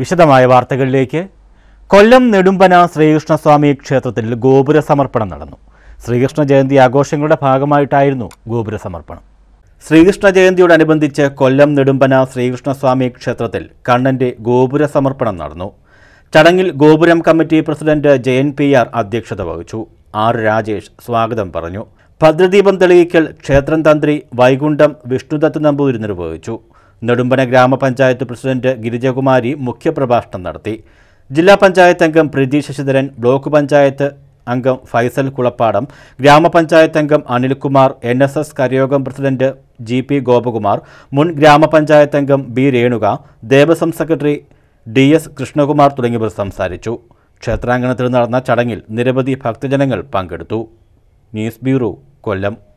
വിശദമായ വാർത്തകളിലേക്ക് കൊല്ലം നെടുമ്പന ശ്രീകൃഷ്ണസ്വാമി ക്ഷേത്രത്തിൽ ഗോപുര സമർപ്പണം നടന്നു ശ്രീകൃഷ്ണ ജയന്തി ആഘോഷങ്ങളുടെ ഭാഗമായിട്ടായിരുന്നു ഗോപുര സമർപ്പണം ശ്രീകൃഷ്ണ ജയന്തിയോടനുബന്ധിച്ച് കൊല്ലം നെടുമ്പന ശ്രീകൃഷ്ണസ്വാമി ക്ഷേത്രത്തിൽ കണ്ണൻ്റെ ഗോപുര സമർപ്പണം നടന്നു ചടങ്ങിൽ ഗോപുരം committee president Jayan P R അധ്യക്ഷത വഹിച്ചു ആർ രാജേഷ് സ്വാഗതം പറഞ്ഞു ഭദ്രദീപം തെളിയിക്കൽ ക്ഷേത്രം തന്ത്രി വൈകുണ്ഠം വിഷ്ണുദത്ത് നമ്പൂതിരി നിർവഹിച്ചു നെടുമ്പന ഗ്രാമപഞ്ചായത്ത് പ്രസിഡന്റ് ഗിരിജകുമാരി മുഖ്യപ്രഭാഷണം നടത്തി ജില്ലാ പഞ്ചായത്ത് അംഗം പ്രീതി ശശിധരൻ ബ്ലോക്ക് പഞ്ചായത്ത് അംഗം ഫൈസൽ കുളപ്പാടം ഗ്രാമപഞ്ചായത്ത് അംഗം അനിൽകുമാർ എൻ എസ് എസ് കരയോഗം പ്രസിഡന്റ് ജി പി ഗോപകുമാർ മുൻ ഗ്രാമപഞ്ചായത്ത് അംഗം ബി രേണുക ദേവസ്വം സെക്രട്ടറി ഡി എസ് കൃഷ്ണകുമാർ തുടങ്ങിയവർ സംസാരിച്ചു ക്ഷേത്രാങ്കണത്തിൽ നടന്ന ചടങ്ങിൽ നിരവധി ഭക്തജനങ്ങൾ പങ്കെടുത്തു ന്യൂസ് ബ്യൂറോ കൊല്ലം